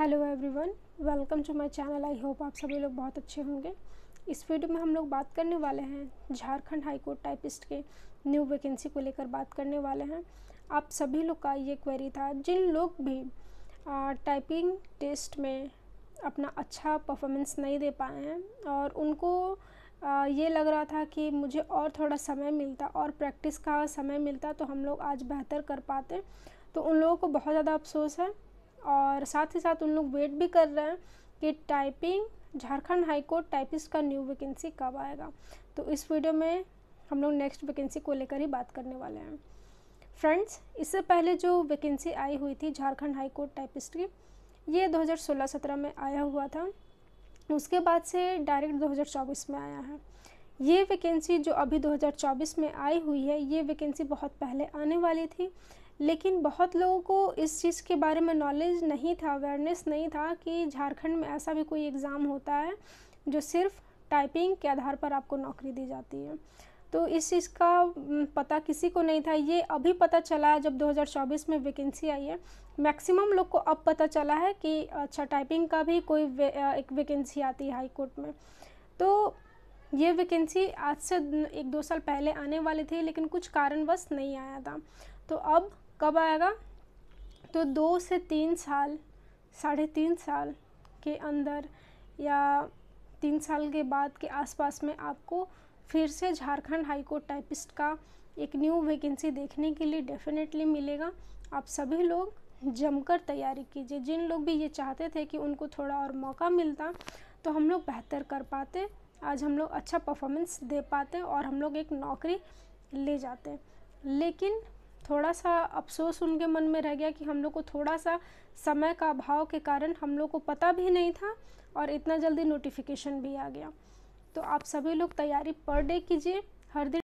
hello everyone welcome to my channel I hope आप सभी लोग बहुत अच्छे होंगे इस वीडियो में हम लोग बात करने वाले हैं झारखंड हाईकोर्ट टाइपिस्ट के न्यू वैकेंसी को लेकर बात करने वाले हैं आप सभी लोग का ये क्वेरी था जिन लोग भी आ, टाइपिंग टेस्ट में अपना अच्छा परफॉर्मेंस नहीं दे पाए हैं और उनको आ, ये लग रहा था कि मुझे और थोड़ा समय मिलता और प्रैक्टिस का समय मिलता तो हम लोग आज बेहतर कर पाते तो उन लोगों को बहुत ज़्यादा अफसोस है और साथ ही साथ उन लोग वेट भी कर रहे हैं कि टाइपिंग झारखंड हाईकोर्ट टाइपिस्ट का न्यू वैकेंसी कब आएगा तो इस वीडियो में हम लोग नेक्स्ट वैकेंसी को लेकर ही बात करने वाले हैं फ्रेंड्स इससे पहले जो वैकेंसी आई हुई थी झारखंड हाईकोर्ट टाइपिस्ट की ये 2016-17 में आया हुआ था उसके बाद से डायरेक्ट 2024 में आया है ये वैकेंसी जो अभी 2024 में आई हुई है ये वैकेंसी बहुत पहले आने वाली थी लेकिन बहुत लोगों को इस चीज़ के बारे में नॉलेज नहीं था अवेयरनेस नहीं था कि झारखंड में ऐसा भी कोई एग्ज़ाम होता है जो सिर्फ टाइपिंग के आधार पर आपको नौकरी दी जाती है तो इस चीज़ का पता किसी को नहीं था ये अभी पता चला है जब 2024 में वैकेंसी आई है मैक्सिमम लोग को अब पता चला है कि अच्छा टाइपिंग का भी कोई वे, एक वैकेंसी आती है हाई कोर्ट में तो ये वैकेंसी आज से एक दो साल पहले आने वाली थी लेकिन कुछ कारणवश नहीं आया था तो अब कब आएगा तो दो से तीन साल साढ़े तीन साल के अंदर या तीन साल के बाद के आसपास में आपको फिर से झारखंड हाईकोर्ट टाइपिस्ट का एक न्यू वैकेंसी देखने के लिए डेफिनेटली मिलेगा आप सभी लोग जमकर तैयारी कीजिए जिन लोग भी ये चाहते थे कि उनको थोड़ा और मौका मिलता तो हम लोग बेहतर कर पाते आज हम लोग अच्छा परफॉर्मेंस दे पाते और हम लोग एक नौकरी ले जाते लेकिन थोड़ा सा अफसोस उनके मन में रह गया कि हम लोग को थोड़ा सा समय का अभाव के कारण हम लोग को पता भी नहीं था और इतना जल्दी नोटिफिकेशन भी आ गया तो आप सभी लोग तैयारी पर डे कीजिए हर दिन